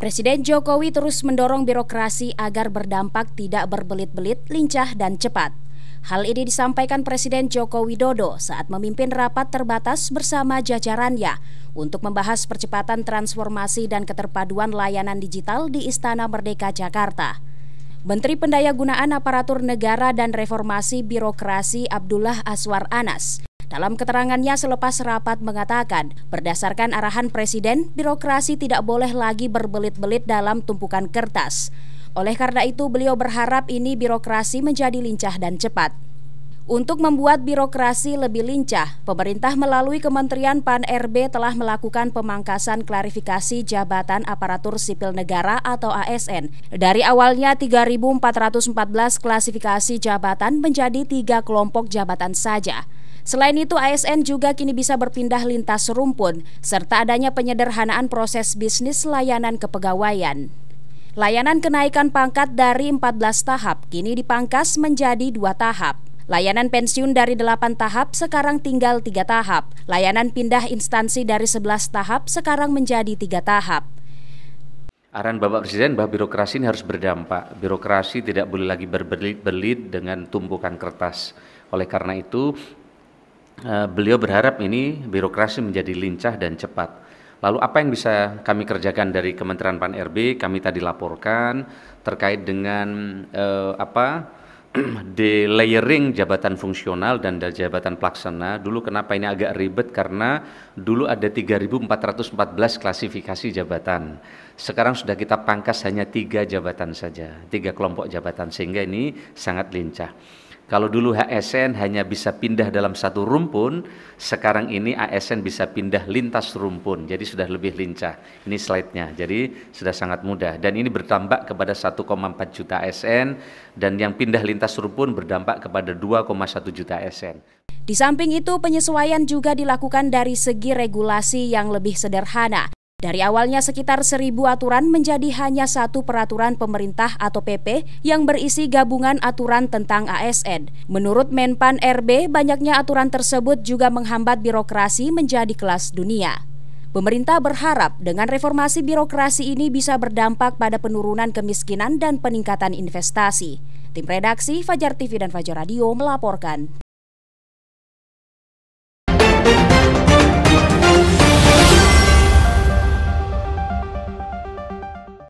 Presiden Jokowi terus mendorong birokrasi agar berdampak tidak berbelit-belit, lincah, dan cepat. Hal ini disampaikan Presiden Joko Widodo saat memimpin rapat terbatas bersama jajarannya untuk membahas percepatan transformasi dan keterpaduan layanan digital di Istana Merdeka Jakarta. Menteri Pendayagunaan Aparatur Negara dan Reformasi Birokrasi Abdullah Aswar Anas dalam keterangannya selepas rapat mengatakan, berdasarkan arahan Presiden, birokrasi tidak boleh lagi berbelit-belit dalam tumpukan kertas. Oleh karena itu, beliau berharap ini birokrasi menjadi lincah dan cepat. Untuk membuat birokrasi lebih lincah, pemerintah melalui Kementerian Pan-RB telah melakukan pemangkasan klarifikasi jabatan aparatur sipil negara atau ASN. Dari awalnya 3.414 klasifikasi jabatan menjadi tiga kelompok jabatan saja. Selain itu, ASN juga kini bisa berpindah lintas rumpun, serta adanya penyederhanaan proses bisnis layanan kepegawaian. Layanan kenaikan pangkat dari 14 tahap kini dipangkas menjadi dua tahap. Layanan pensiun dari 8 tahap sekarang tinggal tiga tahap. Layanan pindah instansi dari 11 tahap sekarang menjadi tiga tahap. Arahan Bapak Presiden bahwa birokrasi ini harus berdampak. Birokrasi tidak boleh lagi berbelit-belit dengan tumpukan kertas. Oleh karena itu, Eh, beliau berharap ini birokrasi menjadi lincah dan cepat. Lalu apa yang bisa kami kerjakan dari Kementerian Pan RB? Kami tadi laporkan terkait dengan eh, apa delayering jabatan fungsional dan jabatan pelaksana. Dulu kenapa ini agak ribet karena dulu ada 3.414 klasifikasi jabatan. Sekarang sudah kita pangkas hanya tiga jabatan saja, tiga kelompok jabatan sehingga ini sangat lincah. Kalau dulu ASN hanya bisa pindah dalam satu rumpun, sekarang ini ASN bisa pindah lintas rumpun. Jadi sudah lebih lincah. Ini slide-nya. Jadi sudah sangat mudah dan ini bertambah kepada 1,4 juta ASN dan yang pindah lintas rumpun berdampak kepada 2,1 juta ASN. Di samping itu penyesuaian juga dilakukan dari segi regulasi yang lebih sederhana. Dari awalnya sekitar seribu aturan menjadi hanya satu peraturan pemerintah atau PP yang berisi gabungan aturan tentang ASN. Menurut Menpan RB, banyaknya aturan tersebut juga menghambat birokrasi menjadi kelas dunia. Pemerintah berharap dengan reformasi birokrasi ini bisa berdampak pada penurunan kemiskinan dan peningkatan investasi. Tim redaksi Fajar TV dan Fajar Radio melaporkan.